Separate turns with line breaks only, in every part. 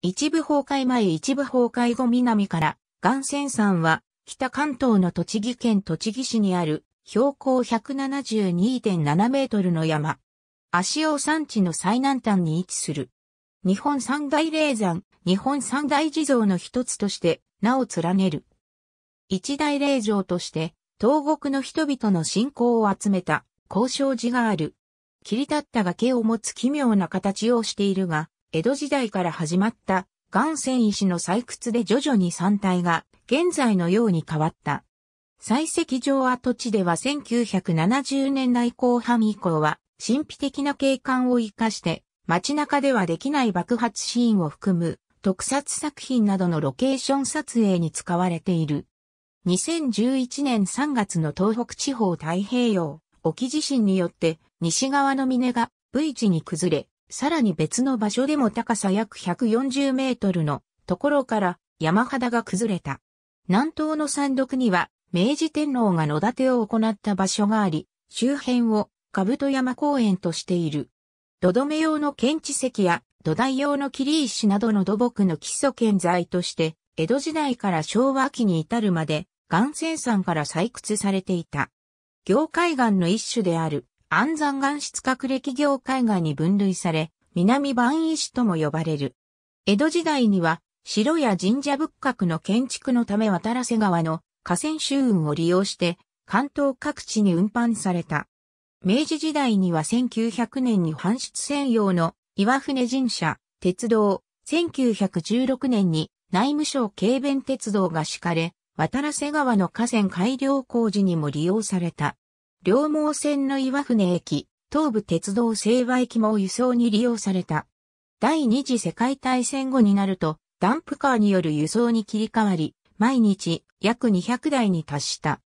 一部崩壊前一部崩壊後南から、岩泉山は、北関東の栃木県栃木市にある、標高172.7メートルの山。足尾山地の最南端に位置する。日本三大霊山、日本三大地蔵の一つとして、名を連ねる。一大霊場として、東国の人々の信仰を集めた、交渉寺がある。切り立った崖を持つ奇妙な形をしているが、江戸時代から始まった岩泉石の採掘で徐々に山体が現在のように変わった。採石場跡地では1970年代後半以降は神秘的な景観を生かして街中ではできない爆発シーンを含む特撮作品などのロケーション撮影に使われている。2011年3月の東北地方太平洋沖地震によって西側の峰が V 字に崩れさらに別の場所でも高さ約140メートルのところから山肌が崩れた。南東の山麓には明治天皇が野立てを行った場所があり、周辺を兜山公園としている。土留用の建築石や土台用の切り石などの土木の基礎建材として、江戸時代から昭和期に至るまで、岩泉山から採掘されていた。業海岩の一種である安山岩質れ企業海岸に分類され、南万石とも呼ばれる。江戸時代には、城や神社仏閣の建築のため渡瀬川の河川周運を利用して、関東各地に運搬された。明治時代には1900年に搬出専用の岩船神社、鉄道、1916年に内務省軽便鉄道が敷かれ、渡瀬川の河川改良工事にも利用された。両毛線の岩船駅、東武鉄道清和駅も輸送に利用された。第二次世界大戦後になると、ダンプカーによる輸送に切り替わり、毎日約200台に達した。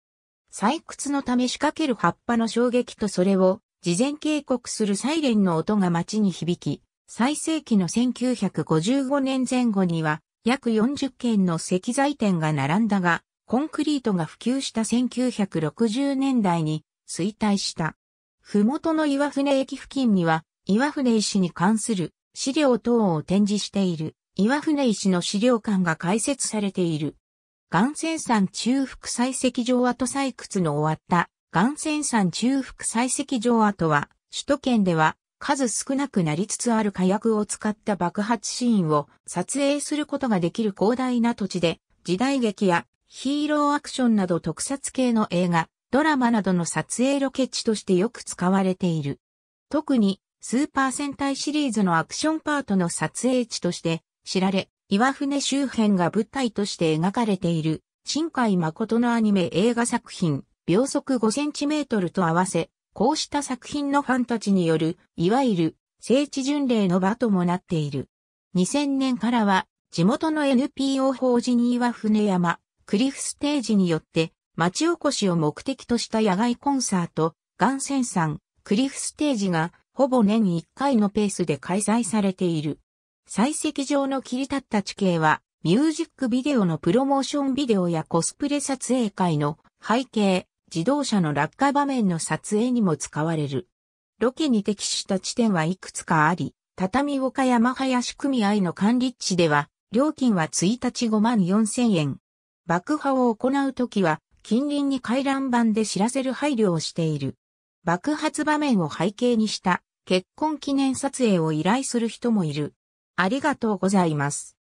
採掘のため仕掛ける葉っぱの衝撃とそれを事前警告するサイレンの音が街に響き、最盛期の1955年前後には約40件の石材店が並んだが、コンクリートが普及した1960年代に衰退した。ふもとの岩船駅付近には、岩船石に関する資料等を展示している岩船石の資料館が開設されている。岩泉山中腹採石場跡採掘の終わった岩泉山中腹採石場跡は、首都圏では数少なくなりつつある火薬を使った爆発シーンを撮影することができる広大な土地で、時代劇やヒーローアクションなど特撮系の映画、ドラマなどの撮影ロケ地としてよく使われている。特に、スーパー戦隊シリーズのアクションパートの撮影地として知られ、岩船周辺が舞台として描かれている、新海誠のアニメ映画作品、秒速5センチメートルと合わせ、こうした作品のファンたちによる、いわゆる、聖地巡礼の場ともなっている。2000年からは、地元の NPO 法人岩船山、クリフステージによって、町おこしを目的とした野外コンサート、ガンセンサン、クリフステージが、ほぼ年1回のペースで開催されている。採石場の切り立った地形は、ミュージックビデオのプロモーションビデオやコスプレ撮影会の背景、自動車の落下場面の撮影にも使われる。ロケに適した地点はいくつかあり、畳岡山林組合の管理地では、料金は1日5万4 0円。爆破を行うときは、近隣に回覧板で知らせる配慮をしている。爆発場面を背景にした結婚記念撮影を依頼する人もいる。ありがとうございます。